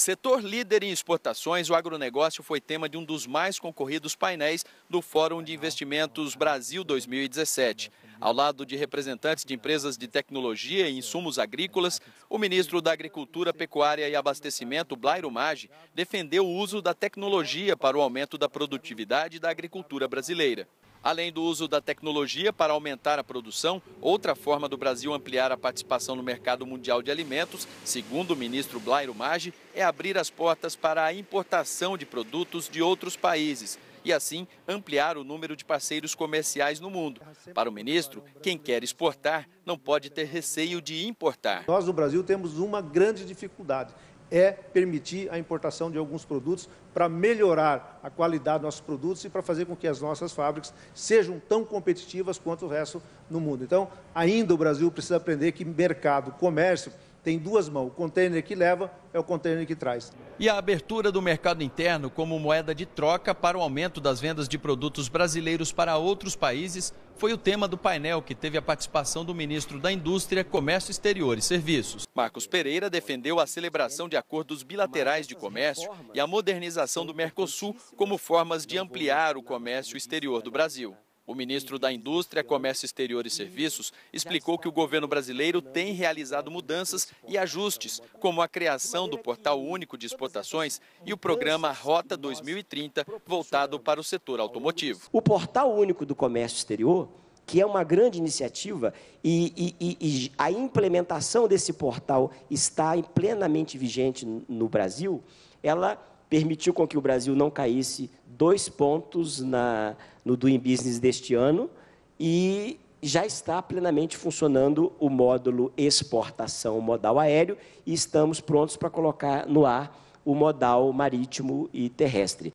Setor líder em exportações, o agronegócio foi tema de um dos mais concorridos painéis do Fórum de Investimentos Brasil 2017. Ao lado de representantes de empresas de tecnologia e insumos agrícolas, o ministro da Agricultura, Pecuária e Abastecimento, Blairo Maggi, defendeu o uso da tecnologia para o aumento da produtividade da agricultura brasileira. Além do uso da tecnologia para aumentar a produção, outra forma do Brasil ampliar a participação no mercado mundial de alimentos, segundo o ministro Blairo Maggi, é abrir as portas para a importação de produtos de outros países e assim ampliar o número de parceiros comerciais no mundo. Para o ministro, quem quer exportar não pode ter receio de importar. Nós no Brasil temos uma grande dificuldade, é permitir a importação de alguns produtos para melhorar a qualidade dos nossos produtos e para fazer com que as nossas fábricas sejam tão competitivas quanto o resto no mundo. Então, ainda o Brasil precisa aprender que mercado, comércio, tem duas mãos. O contêiner que leva é o contêiner que traz. E a abertura do mercado interno como moeda de troca para o aumento das vendas de produtos brasileiros para outros países foi o tema do painel que teve a participação do ministro da Indústria, Comércio Exterior e Serviços. Marcos Pereira defendeu a celebração de acordos bilaterais de comércio e a modernização do Mercosul como formas de ampliar o comércio exterior do Brasil. O ministro da Indústria, Comércio Exterior e Serviços explicou que o governo brasileiro tem realizado mudanças e ajustes, como a criação do Portal Único de Exportações e o programa Rota 2030, voltado para o setor automotivo. O Portal Único do Comércio Exterior, que é uma grande iniciativa, e, e, e a implementação desse portal está plenamente vigente no Brasil, ela permitiu com que o Brasil não caísse dois pontos na, no Doing Business deste ano e já está plenamente funcionando o módulo exportação modal aéreo e estamos prontos para colocar no ar o modal marítimo e terrestre.